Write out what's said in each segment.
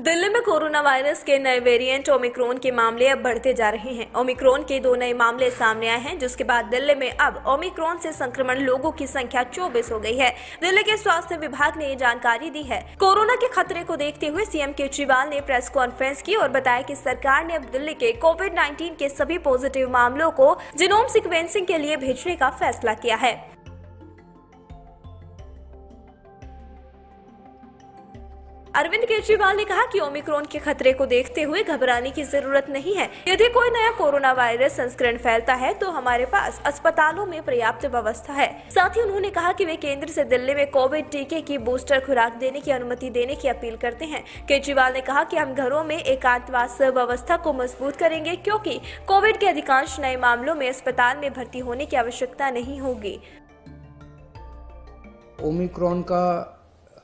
दिल्ली में corona virus के नए वेरिएंट ओमिक्रोन के मामले अब बढ़ते जा रहे हैं ओमिक्रोन के दो नए मामले सामने आए हैं जिसके बाद दिल्ली में अब ओमिक्रोन से संक्रमण लोगों की संख्या 24 हो गई है दिल्ली के स्वास्थ्य विभाग ने ये जानकारी दी है कोरोना के खतरे को देखते हुए सीएम केजरीवाल ने प्रेस कॉन्फ्रेंस की और बताया की सरकार ने अब दिल्ली के कोविड नाइन्टीन के सभी पॉजिटिव मामलों को जिनोम सिक्वेंसिंग के लिए भेजने का फैसला किया है अरविंद केजरीवाल ने कहा कि ओमिक्रॉन के खतरे को देखते हुए घबराने की जरूरत नहीं है यदि कोई नया कोरोना वायरस संस्करण फैलता है तो हमारे पास अस्पतालों में पर्याप्त व्यवस्था है साथ ही उन्होंने कहा कि वे केंद्र से दिल्ली में कोविड टीके की बूस्टर खुराक देने की अनुमति देने की अपील करते हैं केजरीवाल ने कहा की हम घरों में एकांतवास व्यवस्था को मजबूत करेंगे क्यूँकी कोविड के अधिकांश नए मामलों में अस्पताल में भर्ती होने की आवश्यकता नहीं होगी ओमिक्रॉन का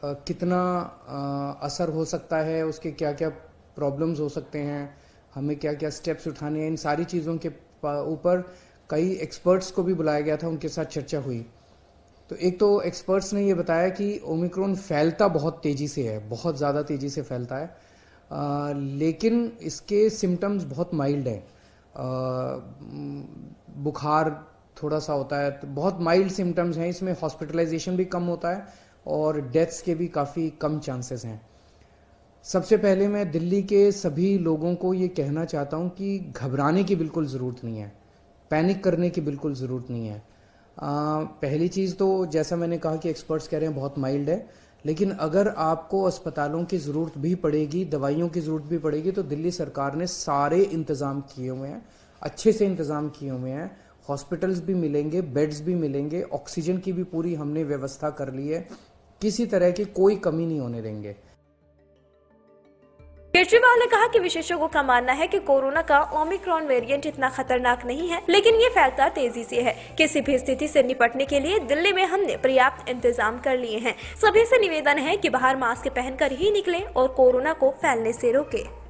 कितना असर हो सकता है उसके क्या क्या प्रॉब्लम्स हो सकते हैं हमें क्या क्या स्टेप्स उठाने हैं इन सारी चीज़ों के ऊपर कई एक्सपर्ट्स को भी बुलाया गया था उनके साथ चर्चा हुई तो एक तो एक्सपर्ट्स ने ये बताया कि ओमिक्रॉन फैलता बहुत तेज़ी से है बहुत ज़्यादा तेज़ी से फैलता है आ, लेकिन इसके सिम्टम्स बहुत माइल्ड हैं बुखार थोड़ा सा होता है तो बहुत माइल्ड सिम्टम्स हैं इसमें हॉस्पिटलाइजेशन भी कम होता है और डेथ्स के भी काफ़ी कम चांसेस हैं सबसे पहले मैं दिल्ली के सभी लोगों को ये कहना चाहता हूँ कि घबराने की बिल्कुल ज़रूरत नहीं है पैनिक करने की बिल्कुल ज़रूरत नहीं है आ, पहली चीज़ तो जैसा मैंने कहा कि एक्सपर्ट्स कह रहे हैं बहुत माइल्ड है लेकिन अगर आपको अस्पतालों की ज़रूरत भी पड़ेगी दवाइयों की ज़रूरत भी पड़ेगी तो दिल्ली सरकार ने सारे इंतज़ाम किए हुए हैं अच्छे से इंतज़ाम किए हुए हैं हॉस्पिटल्स भी मिलेंगे बेड्स भी मिलेंगे ऑक्सीजन की भी पूरी हमने व्यवस्था कर ली है किसी तरह की कोई कमी नहीं होने देंगे केजरीवाल ने कहा कि विशेषज्ञों का मानना है कि कोरोना का ओमिक्रॉन वेरिएंट इतना खतरनाक नहीं है लेकिन ये फैलता तेजी से है किसी भी स्थिति से निपटने के लिए दिल्ली में हमने पर्याप्त इंतजाम कर लिए हैं सभी से निवेदन है कि बाहर मास्क पहनकर ही निकलें और कोरोना को फैलने से रोकें।